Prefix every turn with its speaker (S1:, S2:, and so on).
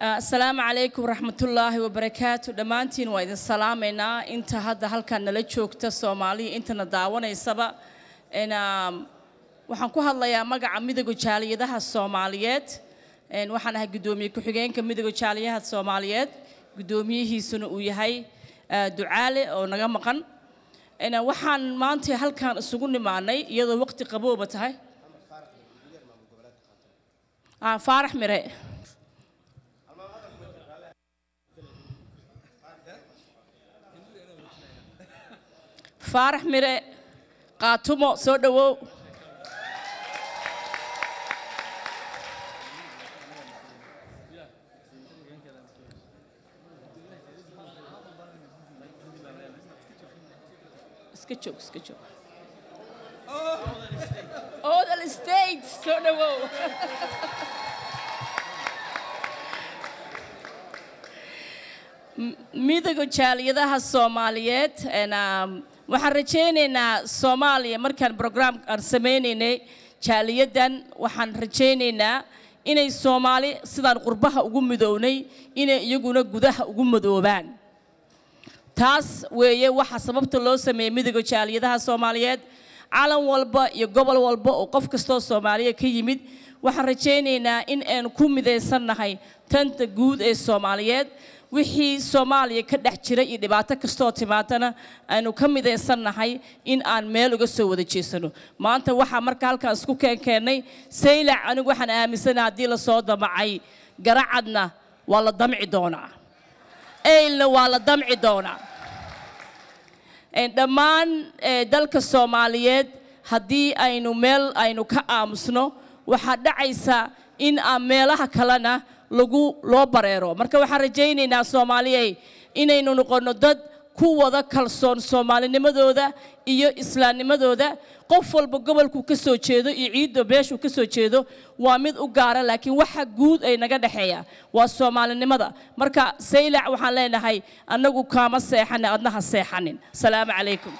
S1: Uh, asalaamu calaykum raxmatullaahi wabarakaatu dhammaantiin waa idin salaamaynaa inta hadda halkaa nala joogta soomaaliya intana daawanaysaba um, waxaan ku hadlayaa magaca midooda jaaliyadaha soomaaliyeed waxaan ahay guddoomiye ku-xigeenka midooda jaaliyaha soomaaliyeed guddoomiyihiisuna uu yahay uh, ducaale oo naga maqan uh, waxaan maanta halkan isugu nimaanay iyadoo waqti qabooba tahay ah, faarax mire faarax mire qaatumo soo dhowow midooda jaaliyadaha soomaaliyeed um, waxaan rajaynaynaa soomaaliya markaan brograam aan samaynaynay jaaliyadan waxaan rajaynaynaa inay soomaali sidaan qurbaha ugu midownay inay iyaguna gudaha ugu madoobaan taas weeye waxa sababta loo sameeyey midowga jaaliyadaha soomaaliyeed calan walba iyo gobol walba oo qof kastoo soomaaliya ka yimid waxaan rajaynaynaa in aanu ku midaysannahay tanta guud ee soomaaliyeed wixii soomaaliya ka dhex jira iyo dhibaato kastoo timaadana aynu ka midaysannahay in aan meel uga soo wada jeesano maanta waxaa marka halkaan isku keenkeennay saylac anigu waxaan aaminsana haddii lasoo damacay garacadna waa la damci doonaa eylna waa la damci doonaa dhammaan eh, dalka soomaaliyeed haddii aynu meel aynu ka aamusno waxaa dhacaysa in aan meelaha kalena lagu loo bareero marka waxaan rajaynaynaa soomaaliyey inaynu noqonno dad ku wada kalsoon soomaalinimadooda iyo islaamnimadooda qof walba gobolku ka soo jeedo iyo ciidda beeshuu ka soo jeedo waa mid u gaara laakiin waxa guud ay naga dhexeeya waa soomaalinimada marka saylac waxaan leenahay annagu kaama seexanin adnaha seexanin asalaamu calaykum